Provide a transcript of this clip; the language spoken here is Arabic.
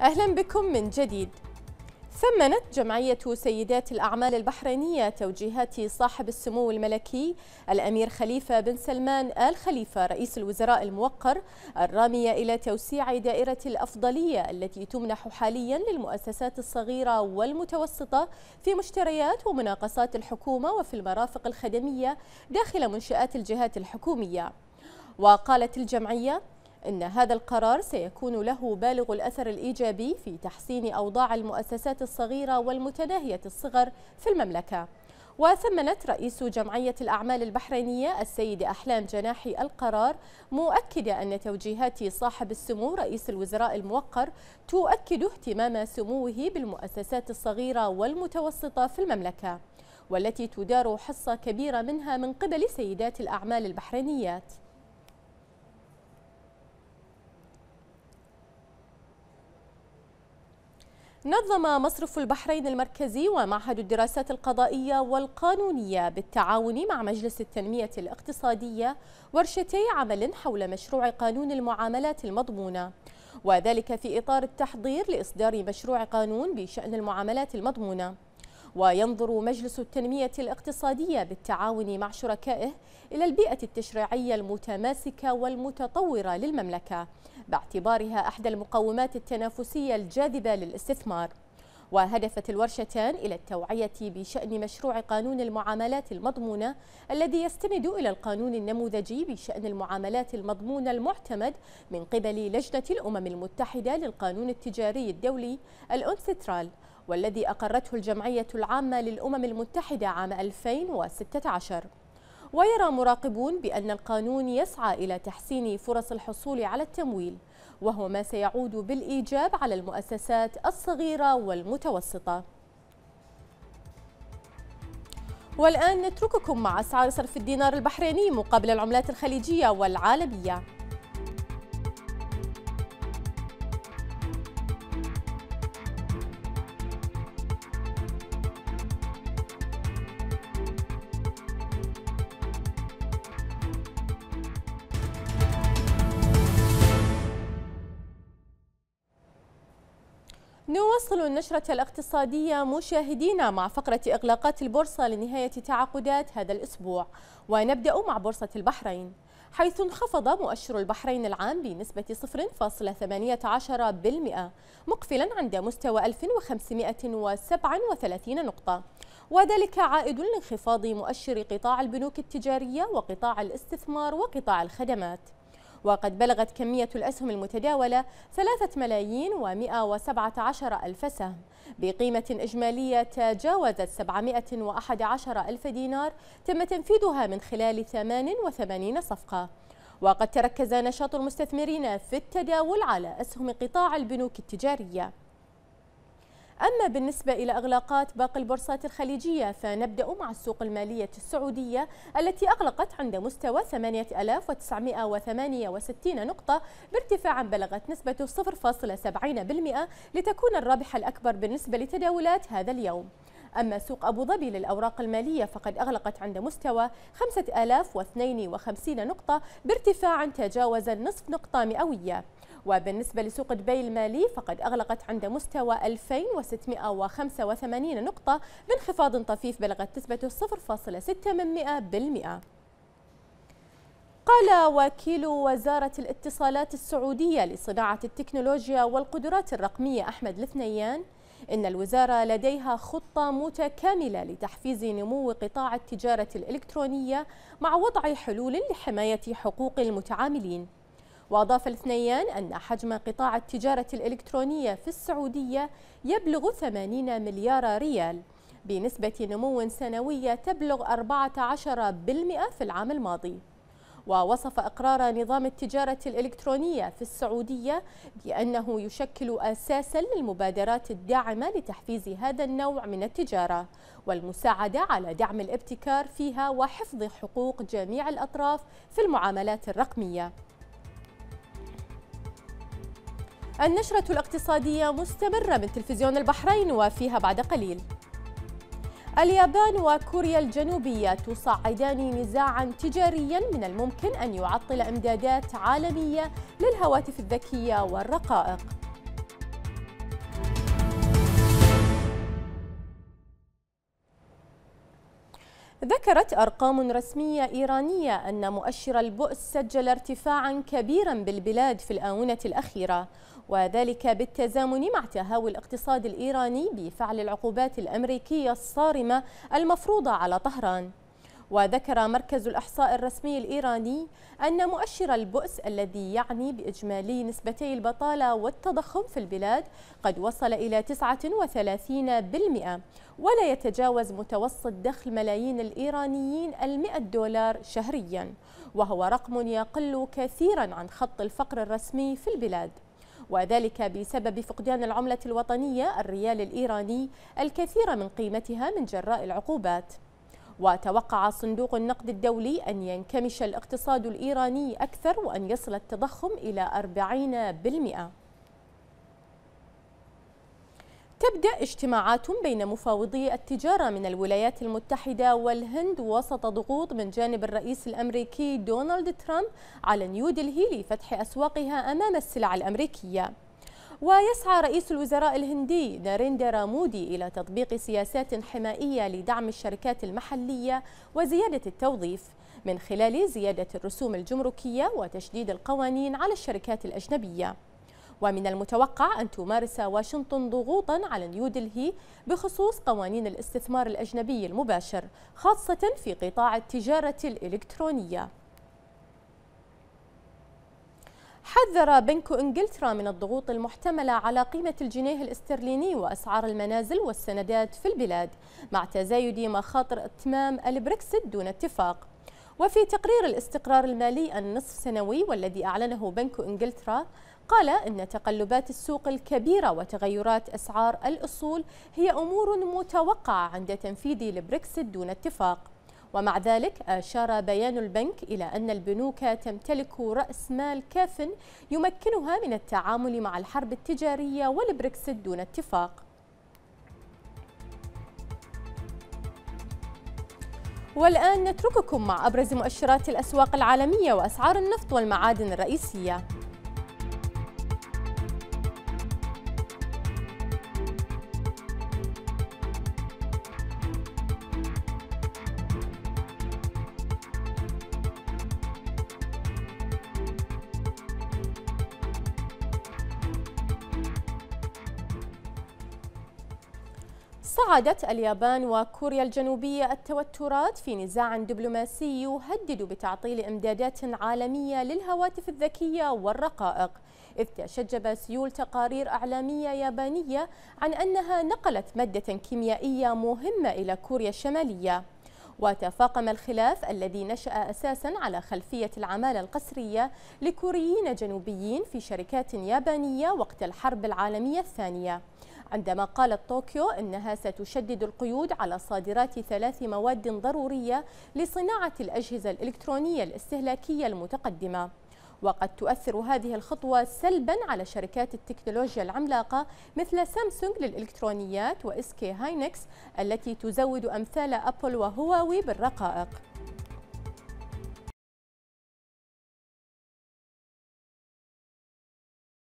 أهلا بكم من جديد ثمنت جمعية سيدات الأعمال البحرينية توجيهات صاحب السمو الملكي الأمير خليفة بن سلمان آل خليفة رئيس الوزراء الموقر الرامية إلى توسيع دائرة الأفضلية التي تمنح حاليا للمؤسسات الصغيرة والمتوسطة في مشتريات ومناقصات الحكومة وفي المرافق الخدمية داخل منشآت الجهات الحكومية وقالت الجمعية إن هذا القرار سيكون له بالغ الأثر الإيجابي في تحسين أوضاع المؤسسات الصغيرة والمتناهية الصغر في المملكة وثمنت رئيس جمعية الأعمال البحرينية السيد أحلام جناحي القرار مؤكدة أن توجيهات صاحب السمو رئيس الوزراء الموقر تؤكد اهتمام سموه بالمؤسسات الصغيرة والمتوسطة في المملكة والتي تدار حصة كبيرة منها من قبل سيدات الأعمال البحرينيات نظم مصرف البحرين المركزي ومعهد الدراسات القضائية والقانونية بالتعاون مع مجلس التنمية الاقتصادية ورشتي عمل حول مشروع قانون المعاملات المضمونة وذلك في إطار التحضير لإصدار مشروع قانون بشأن المعاملات المضمونة وينظر مجلس التنمية الاقتصادية بالتعاون مع شركائه إلى البيئة التشريعية المتماسكة والمتطورة للمملكة باعتبارها أحدى المقومات التنافسية الجاذبة للاستثمار وهدفت الورشتان إلى التوعية بشأن مشروع قانون المعاملات المضمونة الذي يستند إلى القانون النموذجي بشأن المعاملات المضمونة المعتمد من قبل لجنة الأمم المتحدة للقانون التجاري الدولي الأنسترال والذي أقرته الجمعية العامة للأمم المتحدة عام 2016 ويرى مراقبون بأن القانون يسعى إلى تحسين فرص الحصول على التمويل وهو ما سيعود بالإيجاب على المؤسسات الصغيرة والمتوسطة والآن نترككم مع أسعار صرف الدينار البحريني مقابل العملات الخليجية والعالمية نواصل النشرة الاقتصادية مشاهدينا مع فقرة إغلاقات البورصة لنهاية تعاقدات هذا الأسبوع ونبدأ مع بورصة البحرين حيث انخفض مؤشر البحرين العام بنسبة 0.18% مقفلا عند مستوى 1537 نقطة وذلك عائد لانخفاض مؤشر قطاع البنوك التجارية وقطاع الاستثمار وقطاع الخدمات وقد بلغت كمية الأسهم المتداولة 3 ملايين و117 ألف سهم بقيمة إجمالية تجاوزت 711 ألف دينار تم تنفيذها من خلال 88 صفقة وقد تركز نشاط المستثمرين في التداول على أسهم قطاع البنوك التجارية أما بالنسبة إلى إغلاقات باقي البورصات الخليجية فنبدأ مع السوق المالية السعودية التي أغلقت عند مستوى 8968 نقطة بارتفاع بلغت نسبة 0.70% لتكون الرابح الأكبر بالنسبة لتداولات هذا اليوم أما سوق أبو ظبي للأوراق المالية فقد أغلقت عند مستوى 5052 نقطة بارتفاع تجاوز النصف نقطة مئوية وبالنسبة لسوق دبي المالي فقد أغلقت عند مستوى 2685 نقطة بانخفاض طفيف بلغت نسبته 0.6% قال وكيل وزارة الاتصالات السعودية لصناعة التكنولوجيا والقدرات الرقمية أحمد الثنيان إن الوزارة لديها خطة متكاملة لتحفيز نمو قطاع التجارة الإلكترونية مع وضع حلول لحماية حقوق المتعاملين وأضاف الاثنيان أن حجم قطاع التجارة الإلكترونية في السعودية يبلغ 80 مليار ريال بنسبة نمو سنوية تبلغ 14% في العام الماضي ووصف إقرار نظام التجارة الإلكترونية في السعودية بأنه يشكل أساسا للمبادرات الداعمة لتحفيز هذا النوع من التجارة والمساعدة على دعم الابتكار فيها وحفظ حقوق جميع الأطراف في المعاملات الرقمية النشرة الاقتصادية مستمرة من تلفزيون البحرين وفيها بعد قليل اليابان وكوريا الجنوبية تصعدان نزاعا تجاريا من الممكن أن يعطل إمدادات عالمية للهواتف الذكية والرقائق ذكرت أرقام رسمية إيرانية أن مؤشر البؤس سجل ارتفاعا كبيرا بالبلاد في الآونة الأخيرة وذلك بالتزامن مع تهاوي الاقتصاد الإيراني بفعل العقوبات الأمريكية الصارمة المفروضة على طهران وذكر مركز الإحصاء الرسمي الإيراني أن مؤشر البؤس الذي يعني بإجمالي نسبتي البطالة والتضخم في البلاد قد وصل إلى 39% ولا يتجاوز متوسط دخل ملايين الإيرانيين المئة دولار شهريا وهو رقم يقل كثيرا عن خط الفقر الرسمي في البلاد وذلك بسبب فقدان العملة الوطنية الريال الإيراني الكثير من قيمتها من جراء العقوبات وتوقع صندوق النقد الدولي أن ينكمش الاقتصاد الإيراني أكثر وأن يصل التضخم إلى 40%. تبدأ اجتماعات بين مفاوضي التجارة من الولايات المتحدة والهند وسط ضغوط من جانب الرئيس الأمريكي دونالد ترامب على نيودلهي لفتح أسواقها أمام السلع الأمريكية. ويسعى رئيس الوزراء الهندي ناريندرا مودي إلى تطبيق سياسات حمائية لدعم الشركات المحلية وزيادة التوظيف من خلال زيادة الرسوم الجمركية وتشديد القوانين على الشركات الأجنبية ومن المتوقع أن تمارس واشنطن ضغوطا على نيودلهي بخصوص قوانين الاستثمار الأجنبي المباشر خاصة في قطاع التجارة الإلكترونية حذر بنك انجلترا من الضغوط المحتمله على قيمه الجنيه الاسترليني واسعار المنازل والسندات في البلاد مع تزايد مخاطر اتمام البريكسيت دون اتفاق وفي تقرير الاستقرار المالي النصف سنوي والذي اعلنه بنك انجلترا قال ان تقلبات السوق الكبيره وتغيرات اسعار الاصول هي امور متوقعه عند تنفيذ البريكسيت دون اتفاق ومع ذلك أشار بيان البنك إلى أن البنوك تمتلك رأس مال كاف يمكنها من التعامل مع الحرب التجارية والبريكسيت دون اتفاق والآن نترككم مع أبرز مؤشرات الأسواق العالمية وأسعار النفط والمعادن الرئيسية صعدت اليابان وكوريا الجنوبية التوترات في نزاع دبلوماسي يهدد بتعطيل إمدادات عالمية للهواتف الذكية والرقائق إذ تشجب سيول تقارير أعلامية يابانية عن أنها نقلت مادة كيميائية مهمة إلى كوريا الشمالية وتفاقم الخلاف الذي نشأ أساسا على خلفية العمالة القسرية لكوريين جنوبيين في شركات يابانية وقت الحرب العالمية الثانية عندما قالت طوكيو أنها ستشدد القيود على صادرات ثلاث مواد ضرورية لصناعة الأجهزة الإلكترونية الاستهلاكية المتقدمة وقد تؤثر هذه الخطوة سلبا على شركات التكنولوجيا العملاقة مثل سامسونج للإلكترونيات وإسكي هاينكس التي تزود أمثال أبل وهواوي بالرقائق